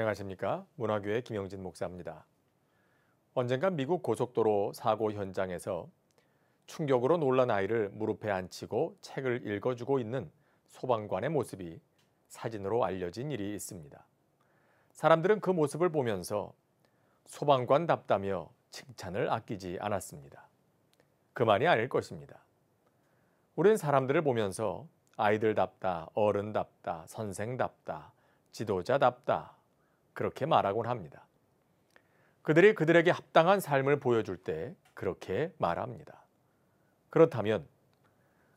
안녕하십니까. 문화교회 김영진 목사입니다. 언젠가 미국 고속도로 사고 현장에서 충격으로 놀란 아이를 무릎에 앉히고 책을 읽어주고 있는 소방관의 모습이 사진으로 알려진 일이 있습니다. 사람들은 그 모습을 보면서 소방관답다며 칭찬을 아끼지 않았습니다. 그만이 아닐 것입니다. 우린 사람들을 보면서 아이들답다, 어른답다, 선생답다, 지도자답다 그렇게 말하곤 합니다. 그들이 그들에게 합당한 삶을 보여줄 때 그렇게 말합니다. 그렇다면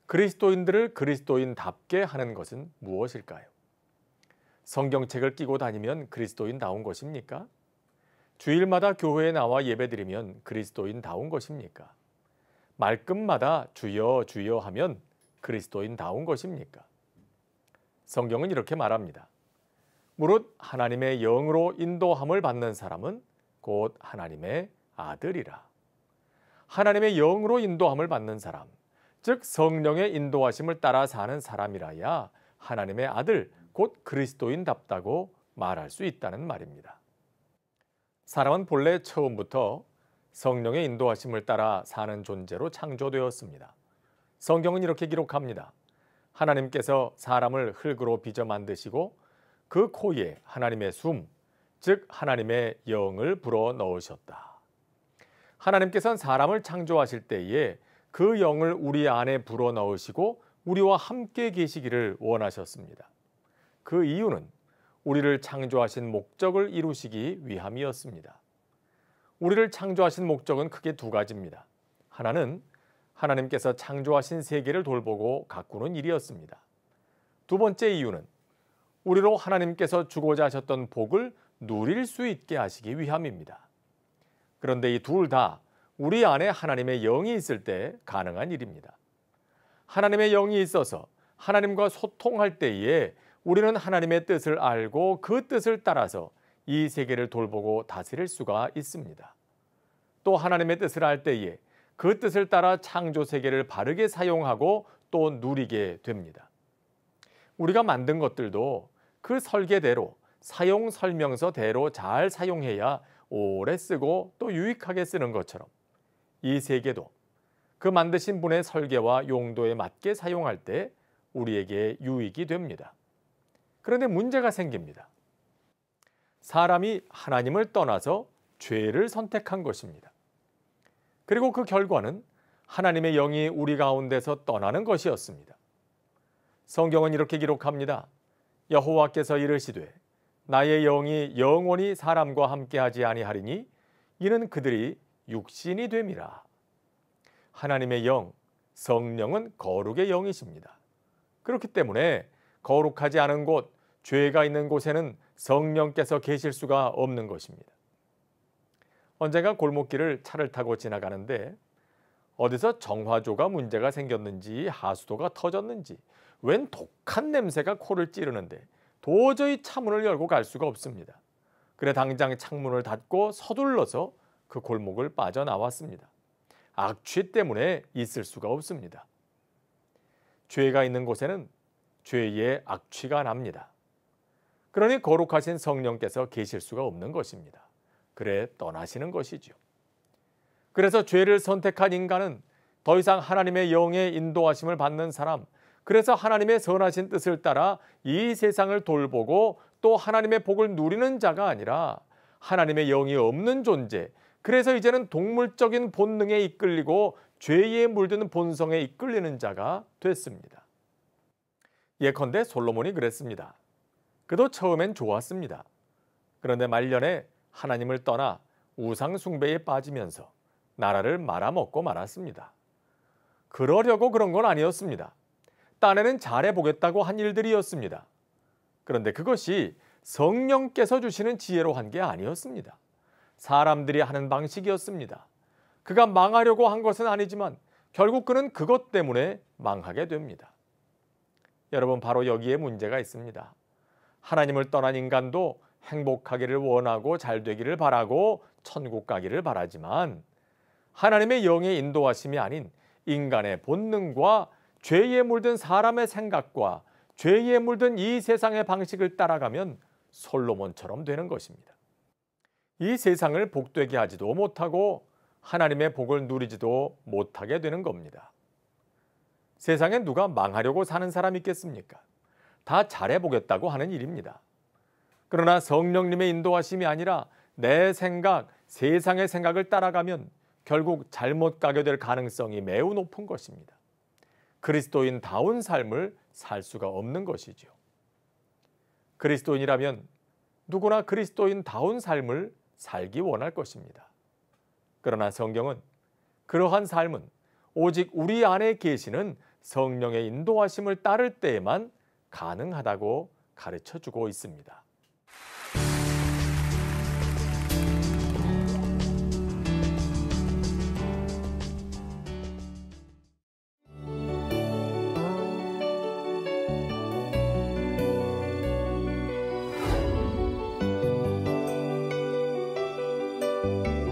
그리스도인들을 그리스도인답게 하는 것은 무엇일까요? 성경책을 끼고 다니면 그리스도인다운 것입니까? 주일마다 교회에 나와 예배드리면 그리스도인다운 것입니까? 말끝마다 주여 주여 하면 그리스도인다운 것입니까? 성경은 이렇게 말합니다. 무릇 하나님의 영으로 인도함을 받는 사람은 곧 하나님의 아들이라. 하나님의 영으로 인도함을 받는 사람, 즉 성령의 인도하심을 따라 사는 사람이라야 하나님의 아들, 곧 그리스도인답다고 말할 수 있다는 말입니다. 사람은 본래 처음부터 성령의 인도하심을 따라 사는 존재로 창조되었습니다. 성경은 이렇게 기록합니다. 하나님께서 사람을 흙으로 빚어 만드시고 그 코에 하나님의 숨, 즉 하나님의 영을 불어 넣으셨다. 하나님께서는 사람을 창조하실 때에 그 영을 우리 안에 불어 넣으시고 우리와 함께 계시기를 원하셨습니다. 그 이유는 우리를 창조하신 목적을 이루시기 위함이었습니다. 우리를 창조하신 목적은 크게 두 가지입니다. 하나는 하나님께서 창조하신 세계를 돌보고 가꾸는 일이었습니다. 두 번째 이유는 우리로 하나님께서 주고자 하셨던 복을 누릴 수 있게 하시기 위함입니다. 그런데 이 둘 다 우리 안에 하나님의 영이 있을 때 가능한 일입니다. 하나님의 영이 있어서 하나님과 소통할 때에 우리는 하나님의 뜻을 알고 그 뜻을 따라서 이 세계를 돌보고 다스릴 수가 있습니다. 또 하나님의 뜻을 알 때에 그 뜻을 따라 창조 세계를 바르게 사용하고 또 누리게 됩니다. 우리가 만든 것들도 그 설계대로 사용 설명서대로 잘 사용해야 오래 쓰고 또 유익하게 쓰는 것처럼 이 세계도 그 만드신 분의 설계와 용도에 맞게 사용할 때 우리에게 유익이 됩니다. 그런데 문제가 생깁니다. 사람이 하나님을 떠나서 죄를 선택한 것입니다. 그리고 그 결과는 하나님의 영이 우리 가운데서 떠나는 것이었습니다. 성경은 이렇게 기록합니다. 여호와께서 이르시되 나의 영이 영원히 사람과 함께하지 아니하리니 이는 그들이 육신이 됨이라. 하나님의 영, 성령은 거룩의 영이십니다. 그렇기 때문에 거룩하지 않은 곳, 죄가 있는 곳에는 성령께서 계실 수가 없는 것입니다. 언젠가 골목길을 차를 타고 지나가는데 어디서 정화조가 문제가 생겼는지 하수도가 터졌는지 웬 독한 냄새가 코를 찌르는데 도저히 창문을 열고 갈 수가 없습니다. 그래 당장 창문을 닫고 서둘러서 그 골목을 빠져나왔습니다. 악취 때문에 있을 수가 없습니다. 죄가 있는 곳에는 죄의 악취가 납니다. 그러니 거룩하신 성령께서 계실 수가 없는 것입니다. 그래 떠나시는 것이죠. 그래서 죄를 선택한 인간은 더 이상 하나님의 영의 인도하심을 받는 사람, 그래서 하나님의 선하신 뜻을 따라 이 세상을 돌보고 또 하나님의 복을 누리는 자가 아니라 하나님의 영이 없는 존재. 그래서 이제는 동물적인 본능에 이끌리고 죄에 물드는 본성에 이끌리는 자가 됐습니다. 예컨대 솔로몬이 그랬습니다. 그도 처음엔 좋았습니다. 그런데 말년에 하나님을 떠나 우상 숭배에 빠지면서 나라를 말아먹고 말았습니다. 그러려고 그런 건 아니었습니다. 딴에는 잘해보겠다고 한 일들이었습니다. 그런데 그것이 성령께서 주시는 지혜로 한 게 아니었습니다. 사람들이 하는 방식이었습니다. 그가 망하려고 한 것은 아니지만 결국 그는 그것 때문에 망하게 됩니다. 여러분 바로 여기에 문제가 있습니다. 하나님을 떠난 인간도 행복하기를 원하고 잘 되기를 바라고 천국 가기를 바라지만 하나님의 영의 인도하심이 아닌 인간의 본능과 죄에 물든 사람의 생각과 죄에 물든 이 세상의 방식을 따라가면 솔로몬처럼 되는 것입니다. 이 세상을 복되게 하지도 못하고 하나님의 복을 누리지도 못하게 되는 겁니다. 세상에 누가 망하려고 사는 사람 있겠습니까? 다 잘해보겠다고 하는 일입니다. 그러나 성령님의 인도하심이 아니라 내 생각, 세상의 생각을 따라가면 결국 잘못 가게 될 가능성이 매우 높은 것입니다. 그리스도인다운 삶을 살 수가 없는 것이지요. 그리스도인이라면 누구나 그리스도인다운 삶을 살기 원할 것입니다. 그러나 성경은 그러한 삶은 오직 우리 안에 계시는 성령의 인도하심을 따를 때에만 가능하다고 가르쳐 주고 있습니다. you